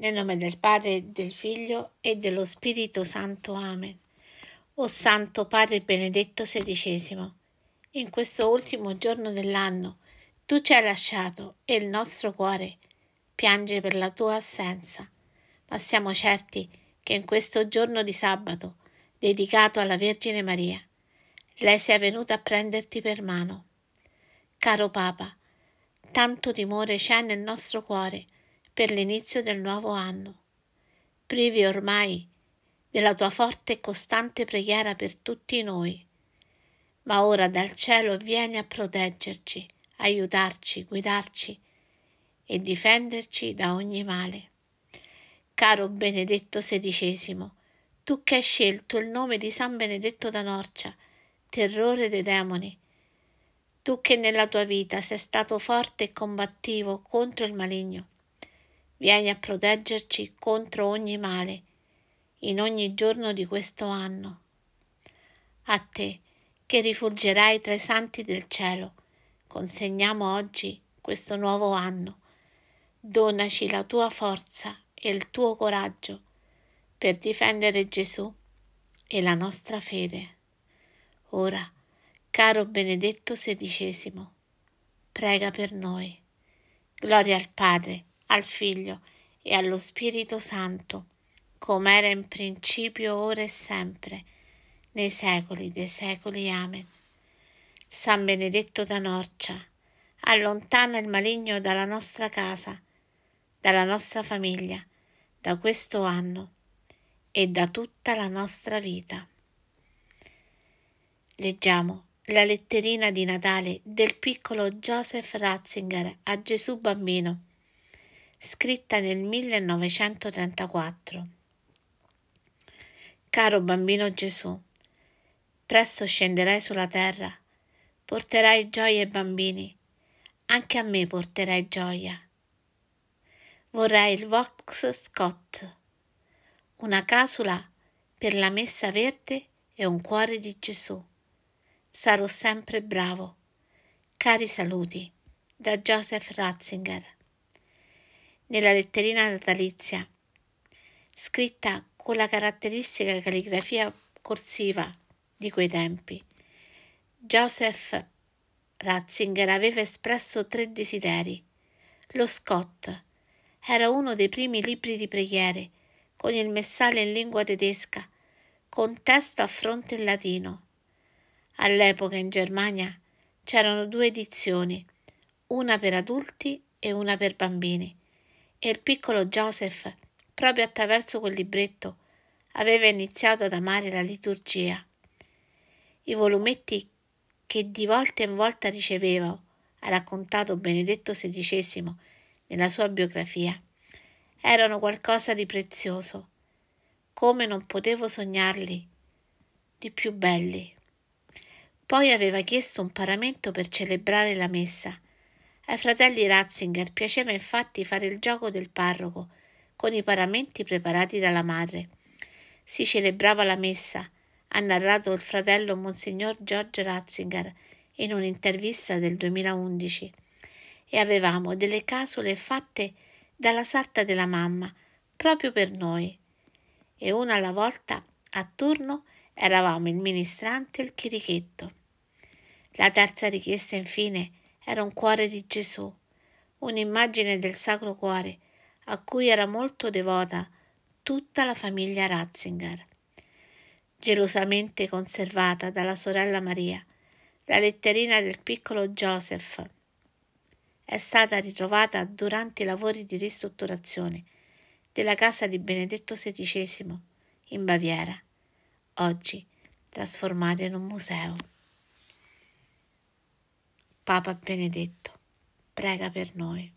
Nel nome del Padre, del Figlio e dello Spirito Santo. Amen. O Santo Padre Benedetto XVI, in questo ultimo giorno dell'anno tu ci hai lasciato e il nostro cuore piange per la tua assenza, ma siamo certi che in questo giorno di sabato, dedicato alla Vergine Maria, lei sia venuta a prenderti per mano. Caro Papa, tanto timore c'è nel nostro cuore per l'inizio del nuovo anno, privi ormai della tua forte e costante preghiera per tutti noi. Ma ora dal cielo vieni a proteggerci, aiutarci, guidarci e difenderci da ogni male. Caro Benedetto XVI, tu che hai scelto il nome di San Benedetto da Norcia, terrore dei demoni, tu che nella tua vita sei stato forte e combattivo contro il maligno, Vieni a proteggerci contro ogni male, in ogni giorno di questo anno. A te, che rifuggerai tra i santi del cielo, consegniamo oggi questo nuovo anno. Donaci la tua forza e il tuo coraggio per difendere Gesù e la nostra fede. Ora, caro Benedetto XVI, prega per noi. Gloria al Padre al Figlio e allo Spirito Santo, come era in principio, ora e sempre, nei secoli dei secoli. Amen. San Benedetto da Norcia, allontana il maligno dalla nostra casa, dalla nostra famiglia, da questo anno e da tutta la nostra vita. Leggiamo la letterina di Natale del piccolo Joseph Ratzinger a Gesù bambino scritta nel 1934. Caro bambino Gesù, presto scenderai sulla terra, porterai gioia ai bambini, anche a me porterai gioia. Vorrei il Vox Scott, una casula per la messa verde e un cuore di Gesù. Sarò sempre bravo. Cari saluti da Joseph Ratzinger nella letterina natalizia, scritta con la caratteristica calligrafia corsiva di quei tempi. Joseph Ratzinger aveva espresso tre desideri. Lo Scott era uno dei primi libri di preghiere, con il messale in lingua tedesca, con testo a fronte in latino. All'epoca in Germania c'erano due edizioni, una per adulti e una per bambini, e il piccolo Joseph, proprio attraverso quel libretto, aveva iniziato ad amare la liturgia. I volumetti che di volta in volta ricevevo, ha raccontato Benedetto XVI nella sua biografia, erano qualcosa di prezioso, come non potevo sognarli, di più belli. Poi aveva chiesto un paramento per celebrare la messa ai fratelli Ratzinger piaceva infatti fare il gioco del parroco, con i paramenti preparati dalla madre. Si celebrava la messa, ha narrato il fratello Monsignor George Ratzinger in un'intervista del 2011, e avevamo delle casole fatte dalla sarta della mamma, proprio per noi. E una alla volta, a turno, eravamo il ministrante e il chirichetto. La terza richiesta, infine, era un cuore di Gesù, un'immagine del Sacro Cuore, a cui era molto devota tutta la famiglia Ratzinger. Gelosamente conservata dalla sorella Maria, la letterina del piccolo Joseph è stata ritrovata durante i lavori di ristrutturazione della casa di Benedetto XVI in Baviera, oggi trasformata in un museo. Papa Benedetto, prega per noi.